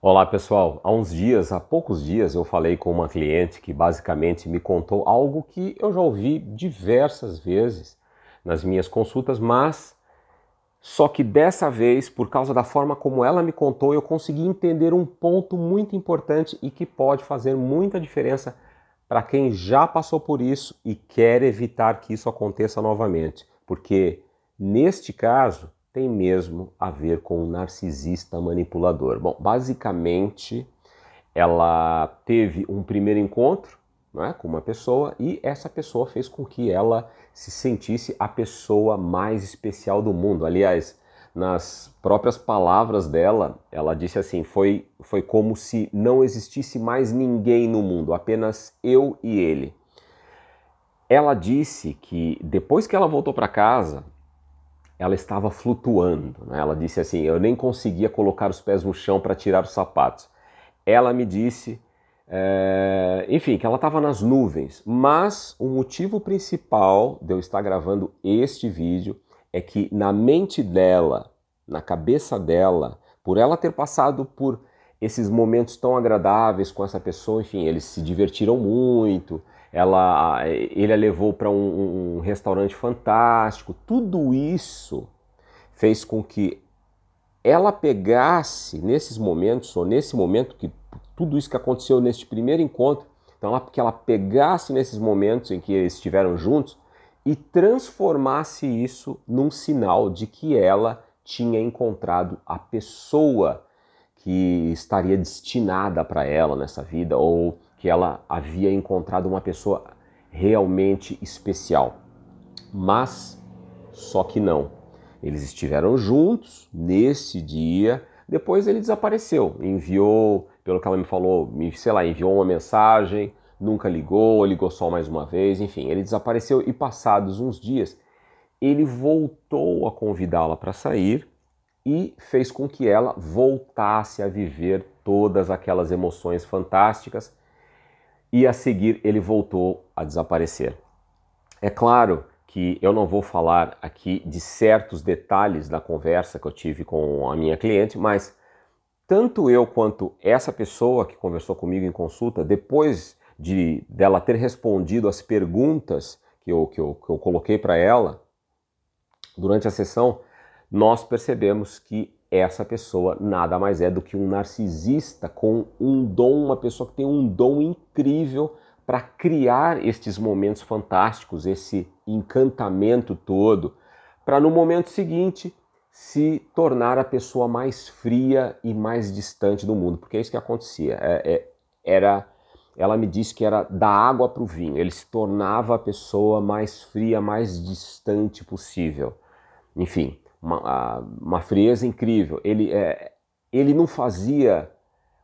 Olá pessoal, há uns dias, há poucos dias, eu falei com uma cliente que basicamente me contou algo que eu já ouvi diversas vezes nas minhas consultas, mas só que dessa vez, por causa da forma como ela me contou, eu consegui entender um ponto muito importante e que pode fazer muita diferença para quem já passou por isso e quer evitar que isso aconteça novamente, porque neste caso tem mesmo a ver com um narcisista manipulador? Bom, basicamente ela teve um primeiro encontro é, com uma pessoa e essa pessoa fez com que ela se sentisse a pessoa mais especial do mundo. Aliás, nas próprias palavras dela, ela disse assim: foi, foi como se não existisse mais ninguém no mundo, apenas eu e ele. Ela disse que depois que ela voltou para casa, ela estava flutuando. Né? Ela disse assim: Eu nem conseguia colocar os pés no chão para tirar os sapatos. Ela me disse, é, enfim, que ela estava nas nuvens. Mas o motivo principal de eu estar gravando este vídeo é que na mente dela, na cabeça dela, por ela ter passado por esses momentos tão agradáveis com essa pessoa, enfim, eles se divertiram muito, ela, ele a levou para um, um restaurante fantástico. Tudo isso fez com que ela pegasse nesses momentos, ou nesse momento que tudo isso que aconteceu neste primeiro encontro, então ela, que ela pegasse nesses momentos em que eles estiveram juntos e transformasse isso num sinal de que ela tinha encontrado a pessoa que estaria destinada para ela nessa vida ou que ela havia encontrado uma pessoa realmente especial. Mas só que não. Eles estiveram juntos nesse dia. Depois ele desapareceu, enviou, pelo que ela me falou, sei lá, enviou uma mensagem, nunca ligou, ligou só mais uma vez, enfim, ele desapareceu e passados uns dias ele voltou a convidá-la para sair e fez com que ela voltasse a viver todas aquelas emoções fantásticas e a seguir ele voltou a desaparecer. É claro que eu não vou falar aqui de certos detalhes da conversa que eu tive com a minha cliente, mas tanto eu quanto essa pessoa que conversou comigo em consulta, depois de dela ter respondido as perguntas que eu, que eu, que eu coloquei para ela durante a sessão, nós percebemos que essa pessoa nada mais é do que um narcisista com um dom, uma pessoa que tem um dom incrível para criar estes momentos fantásticos, esse encantamento todo, para no momento seguinte se tornar a pessoa mais fria e mais distante do mundo, porque é isso que acontecia. É, é, era, ela me disse que era da água para o vinho. Ele se tornava a pessoa mais fria, mais distante possível. Enfim, uma, uma frieza incrível. Ele, é, ele não fazia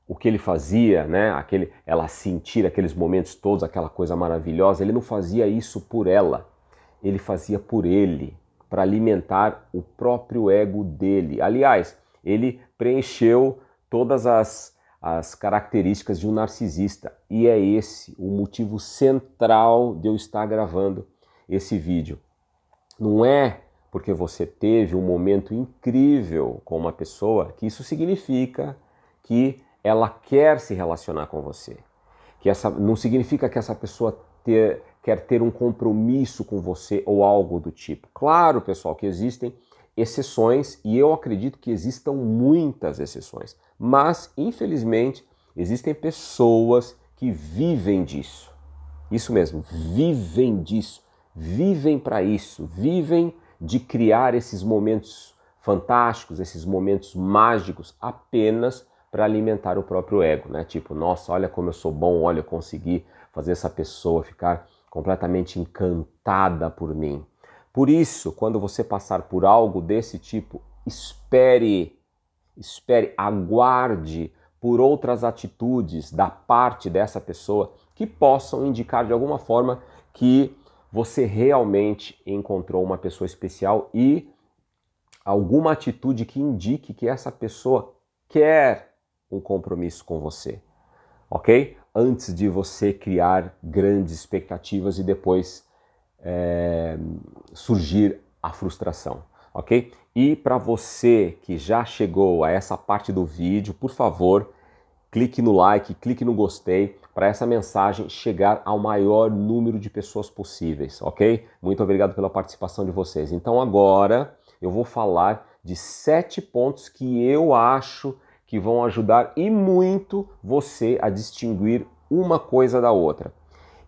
o que ele fazia, né? Aquele, ela sentir aqueles momentos todos, aquela coisa maravilhosa. Ele não fazia isso por ela. Ele fazia por ele, para alimentar o próprio ego dele. Aliás, ele preencheu todas as, as características de um narcisista. E é esse o motivo central de eu estar gravando esse vídeo. Não é porque você teve um momento incrível com uma pessoa, que isso significa que ela quer se relacionar com você. Que essa não significa que essa pessoa ter, quer ter um compromisso com você ou algo do tipo. Claro, pessoal, que existem exceções e eu acredito que existam muitas exceções, mas infelizmente existem pessoas que vivem disso. Isso mesmo, vivem disso, vivem para isso, vivem de criar esses momentos fantásticos, esses momentos mágicos apenas para alimentar o próprio ego, né? Tipo, nossa, olha como eu sou bom, olha, eu consegui fazer essa pessoa ficar completamente encantada por mim. Por isso, quando você passar por algo desse tipo, espere, espere, aguarde por outras atitudes da parte dessa pessoa que possam indicar de alguma forma que você realmente encontrou uma pessoa especial e alguma atitude que indique que essa pessoa quer um compromisso com você, ok? Antes de você criar grandes expectativas e depois é, surgir a frustração, ok? E para você que já chegou a essa parte do vídeo, por favor, clique no like, clique no gostei para essa mensagem chegar ao maior número de pessoas possíveis, ok? Muito obrigado pela participação de vocês. Então agora eu vou falar de sete pontos que eu acho que vão ajudar e muito você a distinguir uma coisa da outra.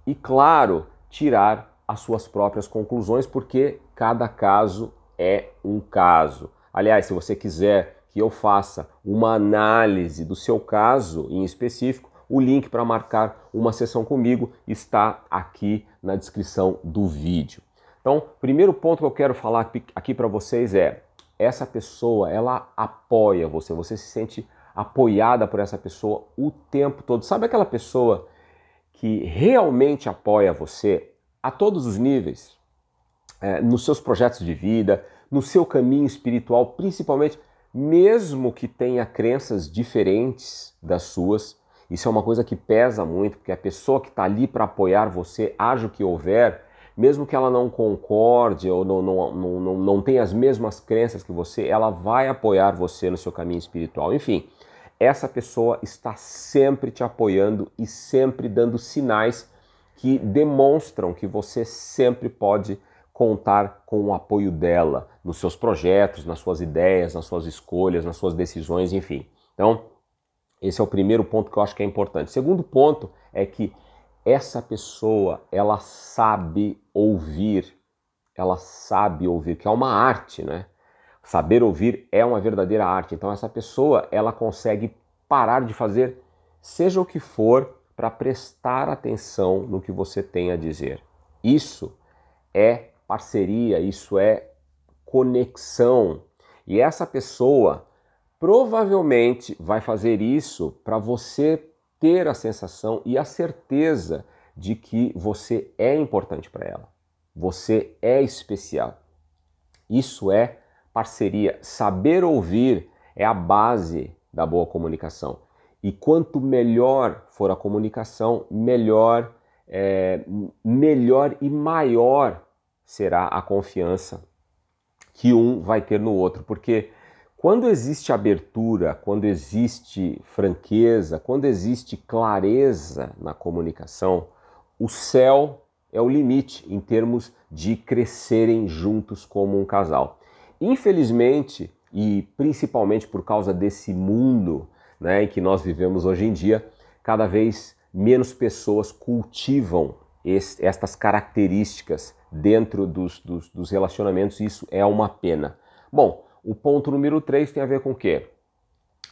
E claro, tirar as suas próprias conclusões, porque cada caso é um caso. Aliás, se você quiser que eu faça uma análise do seu caso em específico, o link para marcar uma sessão comigo está aqui na descrição do vídeo. Então, primeiro ponto que eu quero falar aqui para vocês é: essa pessoa, ela apoia você, você se sente apoiada por essa pessoa o tempo todo. Sabe aquela pessoa que realmente apoia você a todos os níveis, é, nos seus projetos de vida, no seu caminho espiritual, principalmente, mesmo que tenha crenças diferentes das suas, isso é uma coisa que pesa muito, porque a pessoa que está ali para apoiar você, haja o que houver, mesmo que ela não concorde ou não, não, não, não, não tenha as mesmas crenças que você, ela vai apoiar você no seu caminho espiritual. Enfim, essa pessoa está sempre te apoiando e sempre dando sinais que demonstram que você sempre pode contar com o apoio dela nos seus projetos, nas suas ideias, nas suas escolhas, nas suas decisões, enfim. Então, esse é o primeiro ponto que eu acho que é importante. Segundo ponto é que essa pessoa, ela sabe ouvir. Ela sabe ouvir, que é uma arte, né? Saber ouvir é uma verdadeira arte. Então essa pessoa, ela consegue parar de fazer seja o que for para prestar atenção no que você tem a dizer. Isso é parceria, isso é conexão. E essa pessoa provavelmente vai fazer isso para você ter a sensação e a certeza de que você é importante para ela. Você é especial. Isso é parceria. Saber ouvir é a base da boa comunicação. E quanto melhor for a comunicação, melhor, é, melhor e maior será a confiança que um vai ter no outro. Porque quando existe abertura, quando existe franqueza, quando existe clareza na comunicação, o céu é o limite em termos de crescerem juntos como um casal. Infelizmente, e principalmente por causa desse mundo né, em que nós vivemos hoje em dia, cada vez menos pessoas cultivam es, estas características dentro dos, dos, dos relacionamentos, isso é uma pena. Bom, o ponto número 3 tem a ver com o quê?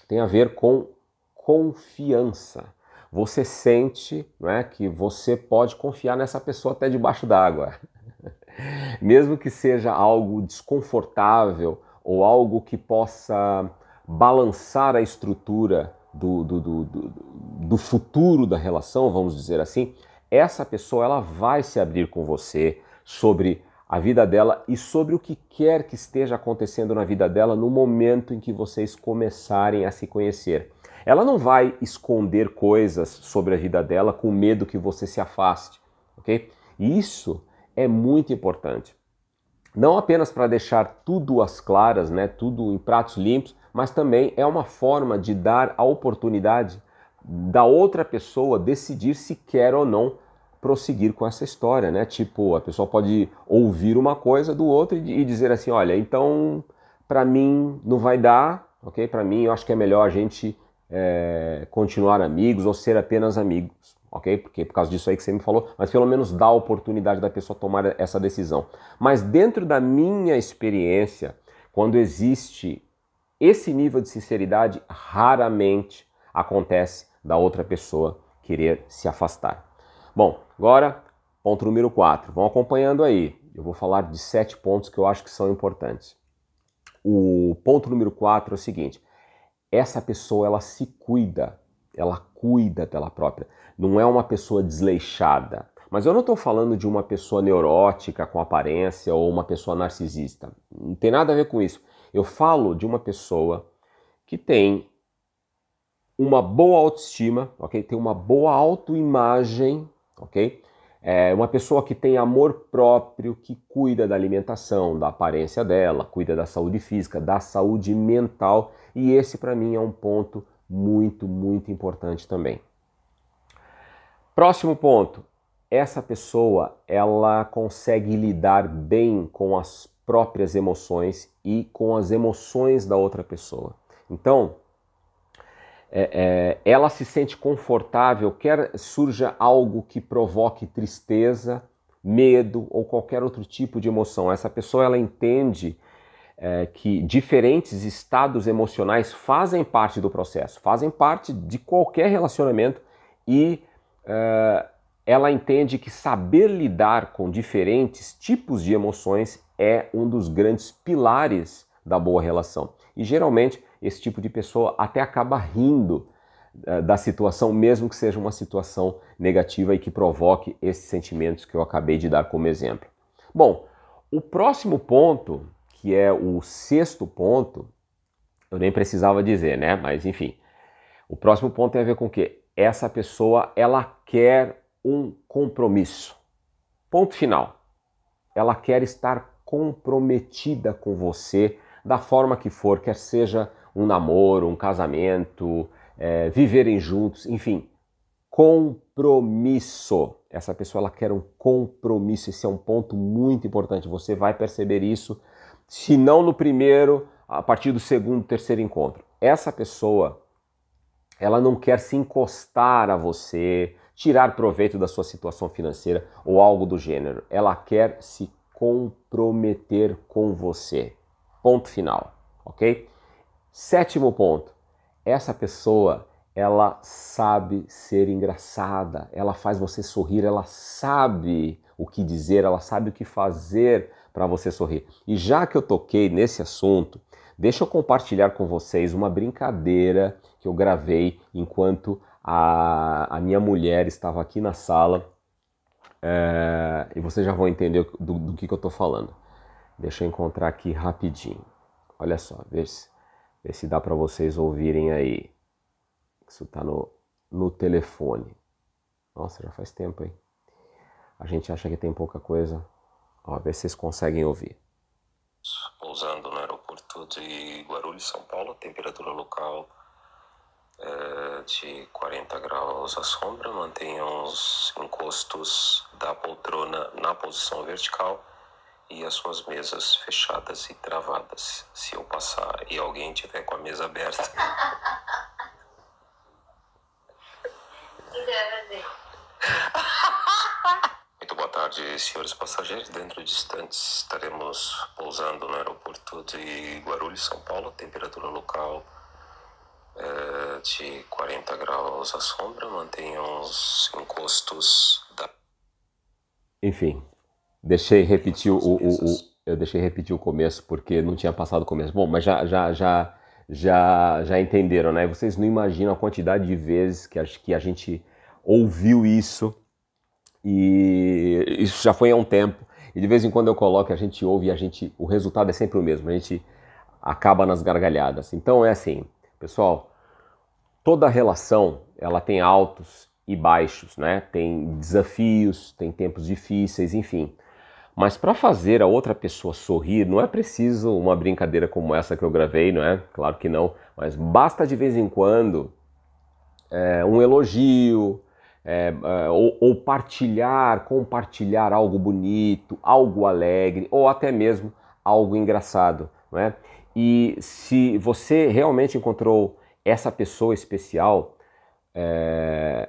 Tem a ver com confiança. Você sente é, que você pode confiar nessa pessoa até debaixo d'água. Mesmo que seja algo desconfortável ou algo que possa balançar a estrutura do, do, do, do, futuro da relação, vamos dizer assim, essa pessoa ela vai se abrir com você sobre a vida dela e sobre o que quer que esteja acontecendo na vida dela no momento em que vocês começarem a se conhecer. Ela não vai esconder coisas sobre a vida dela com medo que você se afaste, ok? Isso é muito importante. Não apenas para deixar tudo às claras, né, tudo em pratos limpos, mas também é uma forma de dar a oportunidade da outra pessoa decidir se quer ou não prosseguir com essa história, né? Tipo, a pessoa pode ouvir uma coisa do outro e, dizer assim, olha, então para mim não vai dar, ok? Para mim eu acho que é melhor a gente é, continuar amigos ou ser apenas amigos, ok? Porque é por causa disso aí que você me falou, mas pelo menos dá a oportunidade da pessoa tomar essa decisão. Mas dentro da minha experiência, quando existe esse nível de sinceridade, raramente acontece da outra pessoa querer se afastar. Bom, agora, ponto número 4. Vão acompanhando aí. Eu vou falar de sete pontos que eu acho que são importantes. O ponto número 4 é o seguinte: essa pessoa ela se cuida, ela cuida dela própria. Não é uma pessoa desleixada. Mas eu não estou falando de uma pessoa neurótica com aparência ou uma pessoa narcisista. Não tem nada a ver com isso. Eu falo de uma pessoa que tem uma boa autoestima, ok? Tem uma boa autoimagem ok? É uma pessoa que tem amor próprio, que cuida da alimentação, da aparência dela, cuida da saúde física, da saúde mental, e esse para mim é um ponto muito, muito importante também. Próximo ponto. Essa pessoa, ela consegue lidar bem com as próprias emoções e com as emoções da outra pessoa. Então, é, é, ela se sente confortável, quer surja algo que provoque tristeza, medo ou qualquer outro tipo de emoção. Essa pessoa ela entende é, que diferentes estados emocionais fazem parte do processo, fazem parte de qualquer relacionamento e é, ela entende que saber lidar com diferentes tipos de emoções é um dos grandes pilares da boa relação. E geralmente esse tipo de pessoa até acaba rindo eh, da situação, mesmo que seja uma situação negativa e que provoque esses sentimentos que eu acabei de dar como exemplo. Bom, o próximo ponto, que é o sexto ponto, eu nem precisava dizer, né? Mas enfim, o próximo ponto tem a ver com o quê? Essa pessoa, ela quer um compromisso. Ponto final. Ela quer estar comprometida com você da forma que for, quer seja um namoro, um casamento, é, viverem juntos, enfim. Compromisso. Essa pessoa ela quer um compromisso. Esse é um ponto muito importante. Você vai perceber isso, se não no primeiro, a partir do segundo, terceiro encontro. Essa pessoa ela não quer se encostar a você, tirar proveito da sua situação financeira ou algo do gênero. Ela quer se comprometer com você. Ponto final, ok? Sétimo ponto. Essa pessoa, ela sabe ser engraçada, ela faz você sorrir, ela sabe o que dizer, ela sabe o que fazer para você sorrir. E já que eu toquei nesse assunto, deixa eu compartilhar com vocês uma brincadeira que eu gravei enquanto a, a minha mulher estava aqui na sala. É, e vocês já vão entender do, do que, que eu estou falando. Deixa eu encontrar aqui rapidinho. Olha só, veja se. Vê se dá para vocês ouvirem aí. Isso tá no, no telefone. Nossa, já faz tempo, hein? A gente acha que tem pouca coisa. Ó, vê se vocês conseguem ouvir. Pousando no aeroporto de Guarulhos, São Paulo, temperatura local é, de 40 graus à sombra. Mantenham os encostos da poltrona na posição vertical e as suas mesas fechadas e travadas. Se eu passar e alguém tiver com a mesa aberta. Muito boa tarde, senhores passageiros. Dentro de instantes estaremos pousando no aeroporto de Guarulhos, São Paulo. Temperatura local é, de 40 graus à sombra. Mantenham os encostos da. Enfim, Deixei repetir o, o, o, eu deixei repetir o começo porque não tinha passado o começo. Bom, mas já já já já, já entenderam, né? Vocês não imaginam a quantidade de vezes que a, que a gente ouviu isso e isso já foi há um tempo. E de vez em quando eu coloco, a gente ouve e a gente, o resultado é sempre o mesmo. A gente acaba nas gargalhadas. Então é assim, pessoal, toda relação ela tem altos e baixos, né? Tem desafios, tem tempos difíceis, enfim. Mas para fazer a outra pessoa sorrir, não é preciso uma brincadeira como essa que eu gravei, não é? Claro que não. Mas basta de vez em quando é, um elogio, é, é, ou, ou, partilhar, compartilhar algo bonito, algo alegre, ou até mesmo algo engraçado, não é? E se você realmente encontrou essa pessoa especial, é,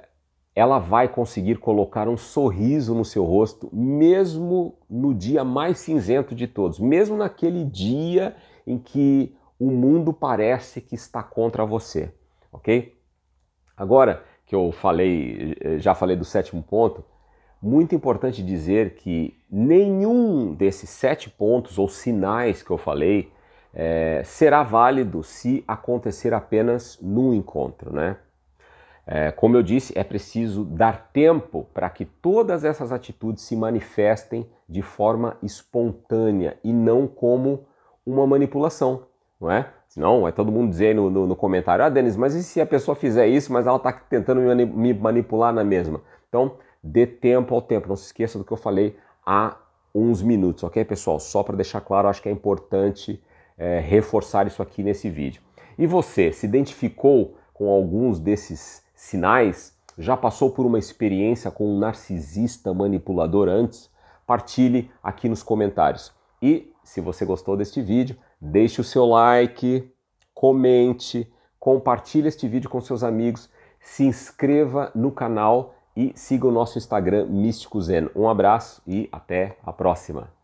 ela vai conseguir colocar um sorriso no seu rosto, mesmo no dia mais cinzento de todos, mesmo naquele dia em que o mundo parece que está contra você, ok? Agora que eu falei, eh, já falei do sétimo ponto, muito importante dizer que nenhum desses sete pontos ou sinais que eu falei é, será válido se acontecer apenas num encontro, né? É, como eu disse, é preciso dar tempo para que todas essas atitudes se manifestem de forma espontânea e não como uma manipulação, não é? Senão é todo mundo dizer no, no, no comentário, ah, Denis, mas e se a pessoa fizer isso, mas ela está tentando me manipular na mesma? Então, dê tempo ao tempo, não se esqueça do que eu falei há uns minutos, ok, pessoal? Só para deixar claro, acho que é importante é, reforçar isso aqui nesse vídeo. E você, se identificou com alguns desses sinais, já passou por uma experiência com um narcisista manipulador antes? Partilhe aqui nos comentários. E se você gostou deste vídeo, deixe o seu like, comente, compartilhe este vídeo com seus amigos, se inscreva no canal e siga o nosso Instagram Místico Zen. Um abraço e até a próxima!